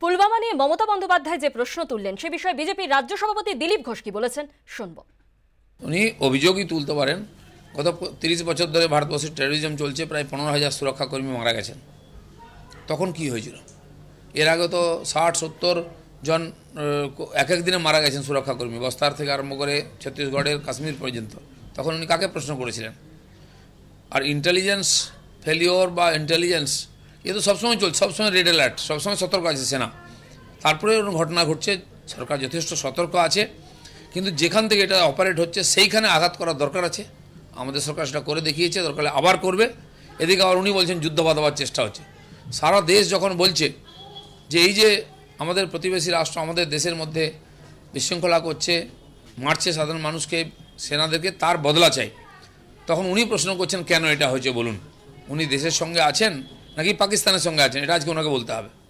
পুলওয়ামা নিয়ে মমতা বন্দ্যোপাধ্যায় যে প্রশ্ন তুললেন সে বিষয়ে বিজেপির রাজ্য সভাপতি দিলীপ ঘোষ কি বলেছেন শুনব উনি অভিযোগই তুলতে পারেন গত তিরিশ বছর ধরে ভারতবর্ষে টেরোরিজম চলছে প্রায় পনেরো হাজার সুরক্ষাকর্মী মারা গেছেন তখন কি হয়েছিল এর আগে তো ষাট সত্তর জন এক এক দিনে মারা গেছেন সুরক্ষাকর্মী বস্তার থেকে আরম্ভ করে ছত্তিশগড়ের কাশ্মীর পর্যন্ত তখন উনি কাকে প্রশ্ন করেছিলেন আর ইন্টেলিজেন্স ফেলিওর বা ইন্টেলিজেন্স এ তো সবসময় চলছে সবসময় রেড অ্যালার্ট সবসময় সতর্ক আছে সেনা তারপরে ওরকম ঘটনা ঘটছে সরকার যথেষ্ট সতর্ক আছে কিন্তু যেখান থেকে এটা অপারেট হচ্ছে সেইখানে আঘাত করার দরকার আছে আমাদের সরকার সেটা করে দেখিয়েছে দরকার আবার করবে এদিকে আবার উনি বলছেন যুদ্ধ বাঁধাবার চেষ্টা হচ্ছে সারা দেশ যখন বলছে যে এই যে আমাদের প্রতিবেশী রাষ্ট্র আমাদের দেশের মধ্যে বিশৃঙ্খলা করছে মারছে সাধারণ মানুষকে সেনাদেরকে তার বদলা চাই তখন উনি প্রশ্ন করছেন কেন এটা হয়েছে বলুন উনি দেশের সঙ্গে আছেন নাকি পাকিস্তানের সঙ্গে আছেন এটা আজকে ওনাকে বলতে হবে